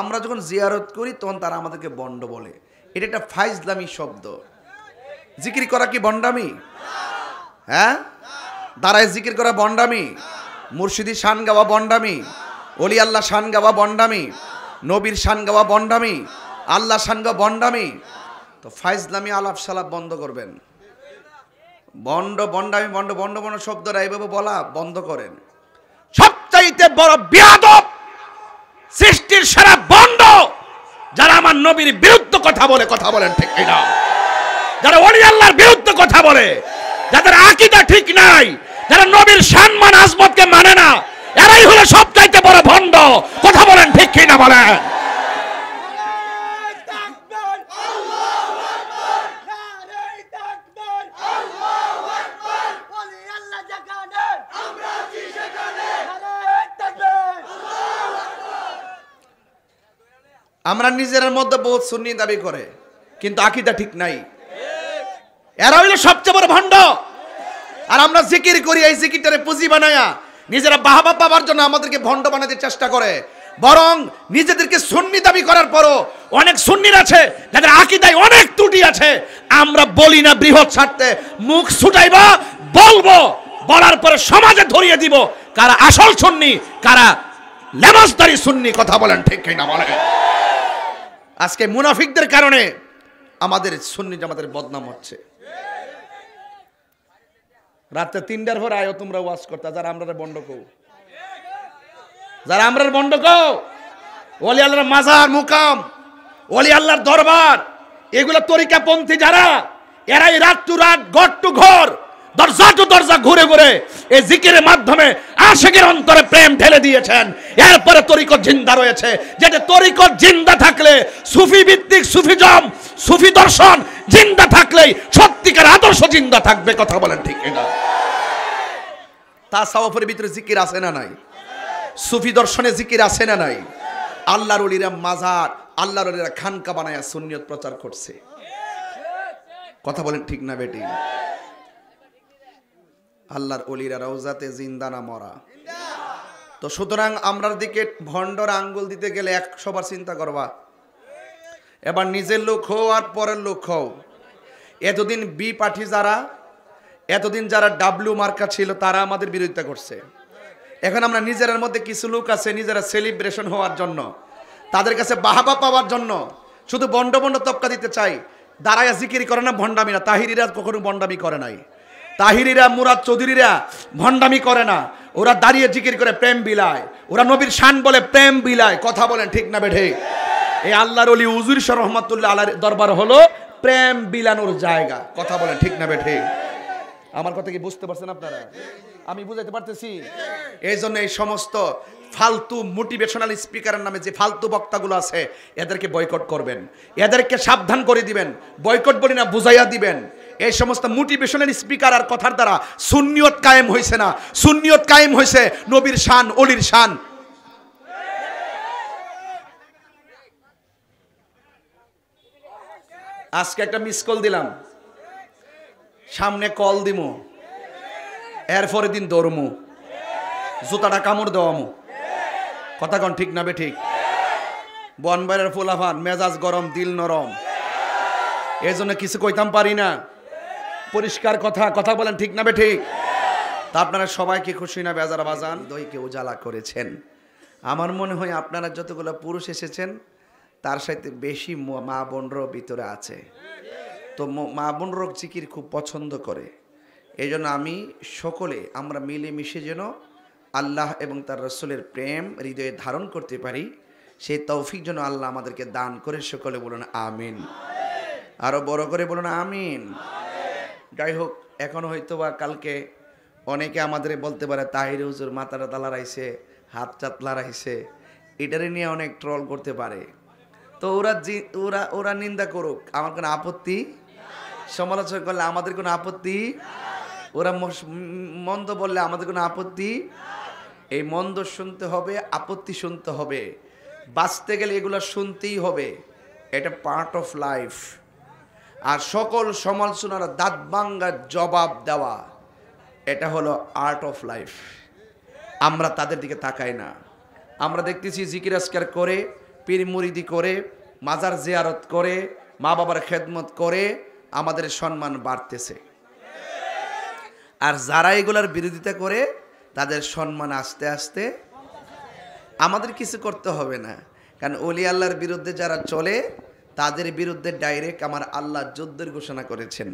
আমরা যখন জিয়ারত করি তখন তারা আমাদেরকে বন্ড বলে এটা একটা ফাইজলামি শব্দ জিকির করা কি বন্ডামি হ্যাঁ দাঁড়ায় জিকির করা বন্ডামি মুর্শিদি শান গাওয়া বন্ডামি অলি আল্লাহ শান গাওয়া বন্ডামি নবীর শান গাওয়া বন্ডামি আল্লাহ শান গাওয়া বন্ডামি তো ফাইজলামি আলাপ সালাপ বন্ধ করবেন বন্ড বন্ডামি বন্ড বন্ড বন্ড শব্দ এইভাবে বলা বন্ধ করেন সবচাইতে বড় বিয়াদব পৃথিবীর সারা বন্ধ যারা আমার নবীর বিরুদ্ধ কথা বলে কথা বলেন ঠিক না যারা অলি আল্লাহর বিরুদ্ধে কথা বলে যাদের আকিদা ঠিক নাই যারা নবীর সম্মান আজমতকে মানে না এরাই হলো সবচাইতে বড় ভণ্ড কথা বলেন ঠিক কিনা বলেন আমরা নিজের মধ্যে বহুত সুন্নি দাবি করে কিন্তু আকিদা ঠিক নাই এরা হইল সবচেয়ে বড় ভণ্ড আর আমরা জিকির করি এই জিকিরটারে পুঁজি বানায়া নিজেরা বাহাবা পাবার জন্য আমাদেরকে ভণ্ড বানাতে চেষ্টা করে বরং নিজেদেরকে সুন্নি দাবি করার পরও অনেক সুন্নির আছে যাদের আকিদায় অনেক ত্রুটি আছে আমরা বলি না বৃহৎ ছাড়তে মুখ ছুটাইবা বলবো বলার পরে সমাজে ধরিয়ে দিব কারা আসল সুন্নি কারা লেবাসদারি সুন্নি কথা বলেন ঠিক কিনা বলেন আজকে মুনাফিকদের কারণে আমাদের সুন্নি জামাতের বদনাম হচ্ছে রাত্রে তিনটার পর আয়ো তোমরা ওয়াশ করতা যারা আমরা বন্ড কৌ যারা আমরা বন্ড কৌ ওলি আল্লাহর মাজার মুকাম ওলি আল্লাহর দরবার এগুলো তরিকাপন্থী যারা এরাই রাত টু রাত ঘর টু ঘর দরজা টু দরজা ঘুরে ঘুরে এই জিকিরের মাধ্যমে আশেকের অন্তরে প্রেম ঢেলে দিয়েছেন এরপরে তরিক জিন্দা রয়েছে যেটা তরিক জিন্দা থাকলে সুফি ভিত্তিক সুফি জম সুফি দর্শন জিন্দা থাকলেই সত্যিকার আদর্শ জিন্দা থাকবে কথা বলেন ঠিক না তা সাওয়াফের ভিতরে জিকির আছে না নাই সুফি দর্শনে জিকির আছে না নাই আল্লাহর অলিরা মাজার আল্লাহর অলিরা খানকা বানায়া সুনিয়ত প্রচার করছে কথা বলেন ঠিক না বেটি আল্লাহর অলিরা রওজাতে জিন্দানা মরা তো সুতরাং আমরার দিকে ভণ্ডর আঙ্গুল দিতে গেলে একশোবার চিন্তা করবা এবার নিজের লোক হও আর পরের লোক হও এতদিন বি পাঠি যারা এতদিন যারা ডাব্লিউ মার্কা ছিল তারা আমাদের বিরোধিতা করছে এখন আমরা নিজেরার মধ্যে কিছু লোক আছে নিজেরা সেলিব্রেশন হওয়ার জন্য তাদের কাছে বাহাবা পাওয়ার জন্য শুধু বন্ড বন্ড তপকা দিতে চাই দাঁড়ায় জিকিরি করে না ভণ্ডামি না তাহিরিরা কখনো বন্ডামি করে নাই তাহিরিরা মুরাদ চৌধুরীরা ভণ্ডামি করে না ওরা দাঁড়িয়ে জিকির করে প্রেম বিলায় ওরা নবীর শান বলে প্রেম বিলায় কথা বলেন ঠিক না বেঠে এই আল্লাহর অলি উজুর রহমতুল্লাহ আল্লাহর দরবার হলো প্রেম বিলানোর জায়গা কথা বলেন ঠিক না বেঠে আমার কথা কি বুঝতে পারছেন আপনারা আমি বুঝাইতে পারতেছি এই জন্য এই সমস্ত ফালতু মোটিভেশনাল স্পিকারের নামে যে ফালতু বক্তাগুলো আছে এদেরকে বয়কট করবেন এদেরকে সাবধান করে দিবেন বয়কট বলি না বুঝাইয়া দিবেন এই সমস্ত মোটিভেশনের স্পিকার আর কথার দ্বারা সুন্নিয়ত কায়েম হয়েছে না সুন্নিয়ত কায়েম হয়েছে নবীর শান অলির শান আজকে একটা মিস কল দিলাম সামনে কল দিম এরপরে দিন দৌড়মু জুতাটা কামড় দেওয়ামু কথা কন ঠিক না বে ঠিক বনবাইরের ফুলাফান মেজাজ গরম দিল নরম এই জন্য কিছু কইতাম পারি না পরিষ্কার কথা কথা বলেন ঠিক না বেঠি তা আপনারা সবাইকে খুশি না বেজারা বাজান দইকে উজালা করেছেন আমার মনে হয় আপনারা যতগুলো পুরুষ এসেছেন তার সাথে বেশি মা বোনর ভিতরে আছে তো মা রোগ জিকির খুব পছন্দ করে এই জন্য আমি সকলে আমরা মিলেমিশে যেন আল্লাহ এবং তার রসুলের প্রেম হৃদয়ে ধারণ করতে পারি সেই তৌফিক যেন আল্লাহ আমাদেরকে দান করে সকলে বলুন আমিন আরও বড় করে বলুন আমিন যাই হোক এখন হয়তো বা কালকে অনেকে আমাদের বলতে পারে তাহির হুজুর মাথাটা তালা রাইছে হাত চাতলা আইসে এটারে নিয়ে অনেক ট্রল করতে পারে তো ওরা ওরা ওরা নিন্দা করুক আমার কোনো আপত্তি সমালোচনা করলে আমাদের কোনো আপত্তি ওরা মন্দ বললে আমাদের কোনো আপত্তি এই মন্দ শুনতে হবে আপত্তি শুনতে হবে বাঁচতে গেলে এগুলো শুনতেই হবে এটা পার্ট অফ লাইফ আর সকল সমালোচনার দাঁত ভাঙ্গার জবাব দেওয়া এটা হলো আর্ট অফ লাইফ আমরা তাদের দিকে তাকাই না আমরা দেখতেছি জিকির আসকার করে পীর মুরিদি করে মাজার জিয়ারত করে মা বাবার খেদমত করে আমাদের সম্মান বাড়তেছে আর যারা এগুলার বিরোধিতা করে তাদের সম্মান আস্তে আস্তে আমাদের কিছু করতে হবে না কারণ অলি আল্লাহর বিরুদ্ধে যারা চলে তাদের বিরুদ্ধে ডাইরেক্ট আমার আল্লাহ যুদ্ধের ঘোষণা করেছেন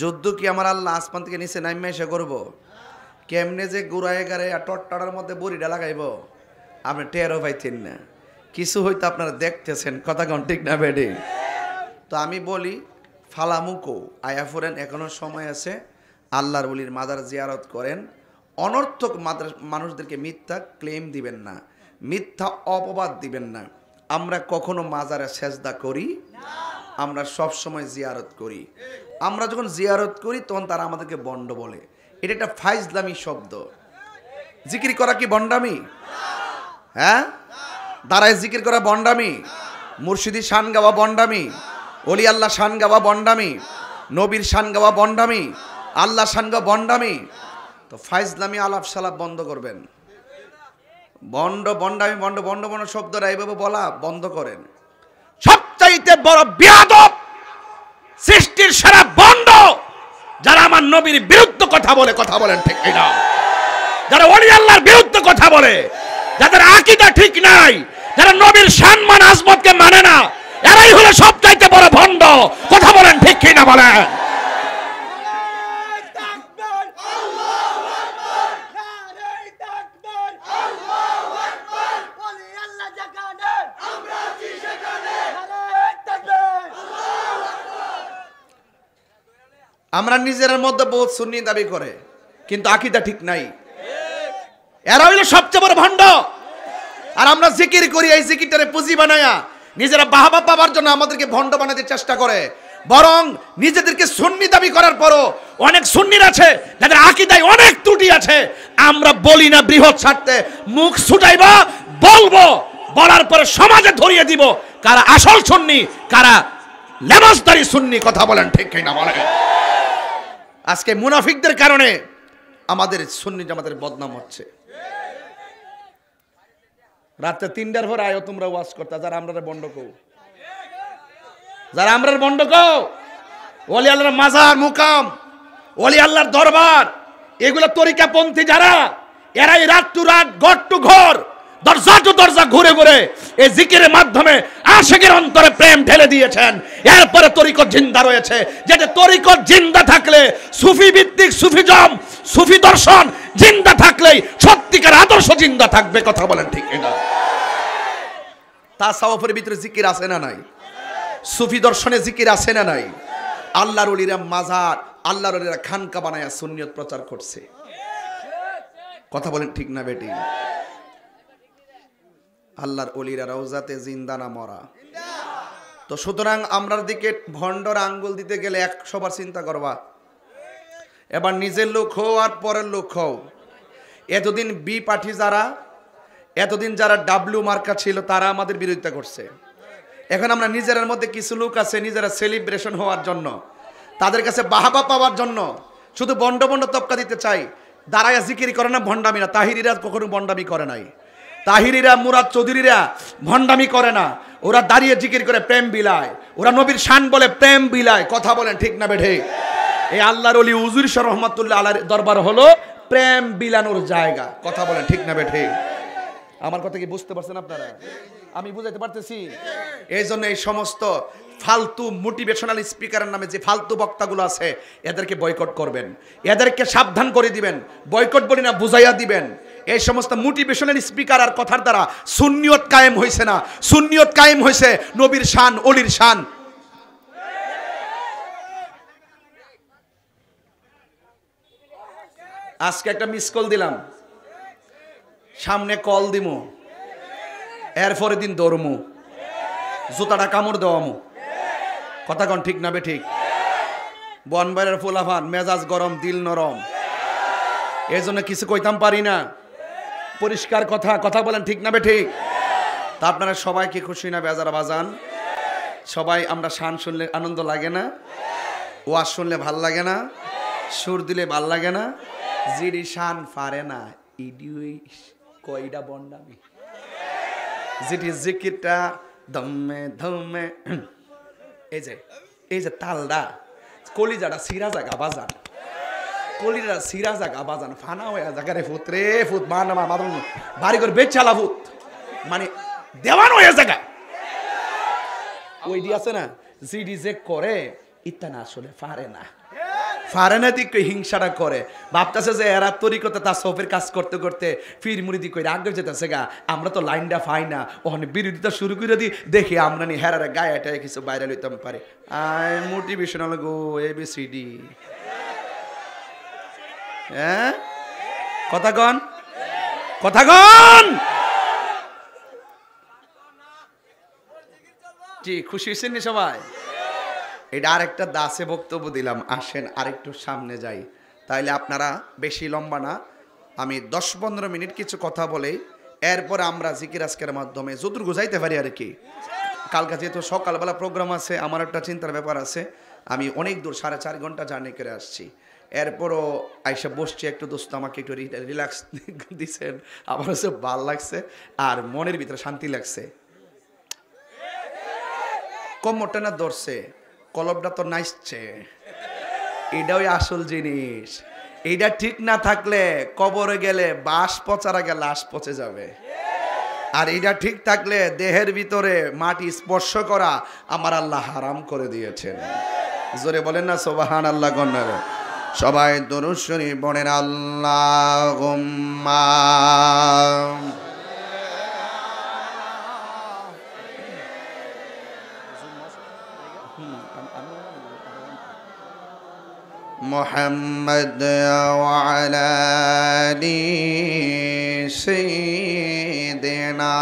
যুদ্ধ কি আমার আল্লাহ আসমান থেকে নিচে নামিয়ে এসে করব কেমনে যে গুড়ায় গাড়ে আর টটটার মধ্যে বড়িটা লাগাইব আপনি টেরও পাইতেন না কিছু হয়তো আপনারা দেখতেছেন কথা কন ঠিক না বেডে তো আমি বলি ফালামুকো আয়াফুরেন এখনও সময় আছে আল্লাহর বলির মাদার জিয়ারত করেন অনর্থক মাদার মানুষদেরকে মিথ্যা ক্লেম দিবেন না মিথ্যা অপবাদ দিবেন না আমরা কখনো মাজারে সেজদা করি আমরা সব সময় জিয়ারত করি আমরা যখন জিয়ারত করি তখন তারা আমাদেরকে বন্ড বলে এটা একটা ফাইজলামি শব্দ জিকির করা কি বন্ডামি হ্যাঁ দাঁড়ায় জিকির করা বন্ডামি মুর্শিদি শান গাওয়া বন্ডামি অলি আল্লাহ শান গাওয়া বন্ডামি নবীর শান গাওয়া বন্ডামি আল্লাহ শান গাওয়া বন্ডামি তো ফাইজলামি আলাপ সালাপ বন্ধ করবেন বন্ড বন্ড আমি বন্ড বন্ড বন্ড শব্দ এইভাবে বলা বন্ধ করেন সবচাইতে বড় বিয়াদব সৃষ্টির সারা বন্ড যারা আমার নবীর বিরুদ্ধে কথা বলে কথা বলেন ঠিক না যারা অলি আল্লাহর বিরুদ্ধে কথা বলে যাদের আকিদা ঠিক নাই যারা নবীর সম্মান আজমতকে মানে না এরাই হলো সবচাইতে বড় ভণ্ড কথা বলেন ঠিক কিনা বলেন আমরা নিজের মধ্যে বহুত সুন্নি দাবি করে কিন্তু আকিদা ঠিক নাই এরা হইলো সবচেয়ে বড় ভণ্ড আর আমরা জিকির করি এই জিকিরটারে পুঁজি বানায়া নিজেরা বাহাবা পাবার জন্য আমাদেরকে ভণ্ড বানাতে চেষ্টা করে বরং নিজেদেরকে সুন্নি দাবি করার পরও অনেক সুন্নির আছে যাদের আকিদায় অনেক ত্রুটি আছে আমরা বলি না বৃহৎ স্বার্থে মুখ ছুটাইব বলবো বলার পরে সমাজে ধরিয়ে দিব কারা আসল সুন্নি কারা লেমাসদারি সুন্নি কথা বলেন ঠিক কিনা বলেন আজকে মুনাফিকদের কারণে আমাদের সুন্নি জামাতের বদনাম হচ্ছে রাত্রে তিনটার পর আয়ো তোমরা ওয়াজ করতা যারা আমরা বন্ড কৌ যারা আমরার বন্ড কৌ ওলি আল্লাহর মাজার মুকাম ওলি আল্লাহর দরবার এগুলো তরিকাপন্থী যারা এরাই রাত টু রাত ঘর টু ঘর দরজা টু দরজা ঘুরে ঘুরে এই জিকিরের মাধ্যমে আশেকের অন্তরে প্রেম ঢেলে দিয়েছেন এরপরে তরিকত জিন্দা রয়েছে যেটা তরিকত জিন্দা থাকলে সুফি ভিত্তিক সুফিজম সুফি দর্শন জিন্দা থাকলেই সত্যিকার আদর্শ জিন্দা থাকবে কথা বলেন ঠিক না তা সাওয়াফের ভিতরে জিকির আছে না নাই সুফি দর্শনে জিকির আছে না নাই আল্লাহর অলিরা মাজার আল্লাহর অলিরা খানকা বানায়া সুনিয়ত প্রচার করছে কথা বলেন ঠিক না বেটি আল্লাহর অলিরা রওজাতে জিন্দানা মরা তো সুতরাং আমরার দিকে ভণ্ডর আঙ্গুল দিতে গেলে একশোবার চিন্তা করবা এবার নিজের লোক হও আর পরের লোক হও এতদিন বি পার্টি যারা এতদিন যারা ডাব্লিউ মার্কা ছিল তারা আমাদের বিরোধিতা করছে এখন আমরা নিজেরার মধ্যে কিছু লোক আছে নিজেরা সেলিব্রেশন হওয়ার জন্য তাদের কাছে বাহাবা পাওয়ার জন্য শুধু বন্ড বন্ড তপকা দিতে চাই দাঁড়ায় জিকিরি করে না ভণ্ডামি না তাহিরিরা কখনো বন্ডামি করে নাই তাহিরিরা মুরাদ চৌধুরীরা ভণ্ডামি করে না ওরা দাঁড়িয়ে জিকির করে প্রেম বিলায় ওরা নবীর শান বলে প্রেম বিলায় কথা বলেন ঠিক না বেঠে এই আল্লাহর অলি উজুর শাহ রহমতুল্লাহ আল্লাহর দরবার হলো প্রেম বিলানোর জায়গা কথা বলেন ঠিক না বেঠে আমার কথা কি বুঝতে পারছেন আপনারা আমি বুঝাইতে পারতেছি এই জন্য এই সমস্ত ফালতু মোটিভেশনাল স্পিকারের নামে যে ফালতু বক্তাগুলো আছে এদেরকে বয়কট করবেন এদেরকে সাবধান করে দিবেন বয়কট বলি না বুঝাইয়া দিবেন এই সমস্ত মোটিভেশনাল স্পিকার আর কথার দ্বারা সুন্নিয়ত কায়েম হয়েছে না সুন্নিয়ত কায়েম হয়েছে নবীর শান অলির শান আজকে একটা মিস কল দিলাম সামনে কল দিম এরপরে দিন দৌড়মু জুতাটা কামড় দেওয়ামু কথা কন ঠিক না বে ঠিক বনবাইরের ফুলাফান মেজাজ গরম দিল নরম এই জন্য কিছু কইতাম পারি না পরিষ্কার কথা কথা বলেন ঠিক না ঠিক তা আপনারা সবাইকে খুশি না বেজারা বাজান সবাই আমরা শান শুনলে আনন্দ লাগে না ওয়াজ শুনলে ভাল লাগে না সুর দিলে ভাল লাগে না জিডি শান পারে না কয়টা বন্ডামি যেটি জিকিরটা দমে ধমে এই যে এই যে তালডা কলিজাটা সিরাজা গা বাজার কলিরা সিরা যাক আবাজান ফানা হয়ে জাগা রে ফুত রে ফুত মা নামা মাদন বাড়ি করে বেচালা ফুত মানে দেওয়ান হয়ে জাগা ওই ডি আছে না জিডি যে করে না আসলে পারে না পারে না দিক হিংসাটা করে ভাবতেছে যে এরা তৈরি করতে তার সফের কাজ করতে করতে ফির মুড়ি করে আগে যেতেছে গা আমরা তো লাইনটা পাই না ওখানে বিরোধিতা শুরু করে দিই দেখি আমরা নি হেরারে গায়ে কিছু বাইরে লইতাম পারে আই মোটিভেশনাল গো এবিসিডি সি ডি হ্যাঁ কথা কন কথা কন জি খুশি হয়েছেন সবাই এটা আরেকটা দাসে বক্তব্য দিলাম আসেন আরেকটু সামনে যাই তাইলে আপনারা বেশি লম্বা না আমি দশ পনেরো মিনিট কিছু কথা বলেই এরপর আমরা জিকির আজকের মাধ্যমে যদুর গুজাইতে পারি আর কি কালকে যেহেতু সকালবেলা প্রোগ্রাম আছে আমার একটা চিন্তার ব্যাপার আছে আমি অনেক দূর সাড়ে চার ঘন্টা জার্নি করে আসছি এরপরও আইসা বসছে একটু দোস্ত আমাকে একটু রিল্যাক্স দিচ্ছেন আমার হচ্ছে ভাল লাগছে আর মনের ভিতরে শান্তি লাগছে কমরটা না ধরছে কলবটা তো নাইসছে এটা ওই আসল জিনিস এটা ঠিক না থাকলে কবরে গেলে বাস পচার আগে লাশ পচে যাবে আর এটা ঠিক থাকলে দেহের ভিতরে মাটি স্পর্শ করা আমার আল্লাহ হারাম করে দিয়েছেন জোরে বলেন না সোবাহান আল্লাহ গন্নারে সবাই দরুশ্বরী বনের আল্লাহ محمد وعلى آل سيدنا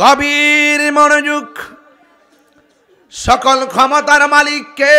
গভীর মনোযোগ সকল ক্ষমতার মালিককে